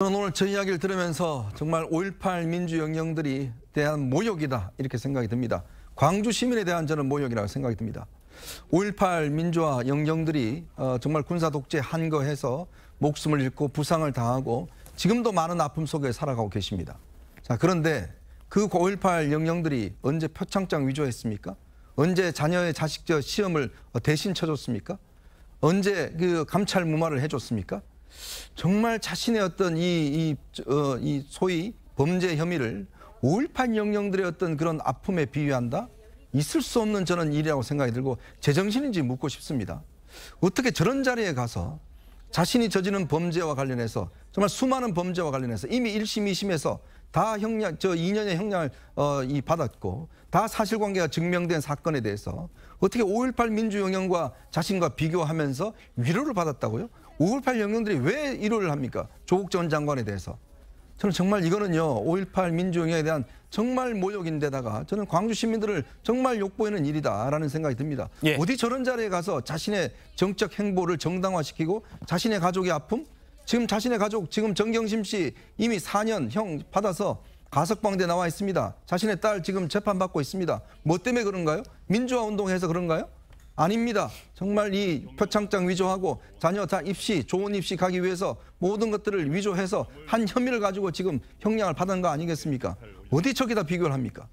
저는 오늘 저 이야기를 들으면서 정말 5.18 민주영령들이 대한 모욕이다 이렇게 생각이 듭니다. 광주 시민에 대한 저는 모욕이라고 생각이 듭니다. 5.18 민주화 영령들이 어, 정말 군사독재 한 거해서 목숨을 잃고 부상을 당하고 지금도 많은 아픔 속에 살아가고 계십니다. 자 그런데 그 5.18 영령들이 언제 표창장 위조했습니까? 언제 자녀의 자식 시험을 대신 쳐줬습니까? 언제 그 감찰 무마를 해줬습니까? 정말 자신의 어떤 이, 이, 어, 이 소위 범죄 혐의를 5.18 영령들의 어떤 그런 아픔에 비유한다? 있을 수 없는 저는 일이라고 생각이 들고 제정신인지 묻고 싶습니다. 어떻게 저런 자리에 가서 자신이 저지른 범죄와 관련해서 정말 수많은 범죄와 관련해서 이미 1심, 2심에서 다 형량, 저 2년의 형량을 어, 이 받았고 다 사실관계가 증명된 사건에 대해서 어떻게 5.18 민주영영과 자신과 비교하면서 위로를 받았다고요? 5.18 영영들이 왜 위로를 합니까? 조국 전 장관에 대해서. 저는 정말 이거는요, 5.18 민주영에 대한 정말 모욕인데다가 저는 광주 시민들을 정말 욕보이는 일이다라는 생각이 듭니다. 예. 어디 저런 자리에 가서 자신의 정적 행보를 정당화시키고 자신의 가족의 아픔, 지금 자신의 가족 지금 정경심 씨 이미 4년 형 받아서 가석방돼 나와 있습니다. 자신의 딸 지금 재판받고 있습니다. 뭐 때문에 그런가요? 민주화 운동해서 그런가요? 아닙니다. 정말 이 표창장 위조하고 자녀 다 입시, 좋은 입시 가기 위해서 모든 것들을 위조해서 한 혐의를 가지고 지금 형량을 받은 거 아니겠습니까? 어디 저기다 비교를 합니까?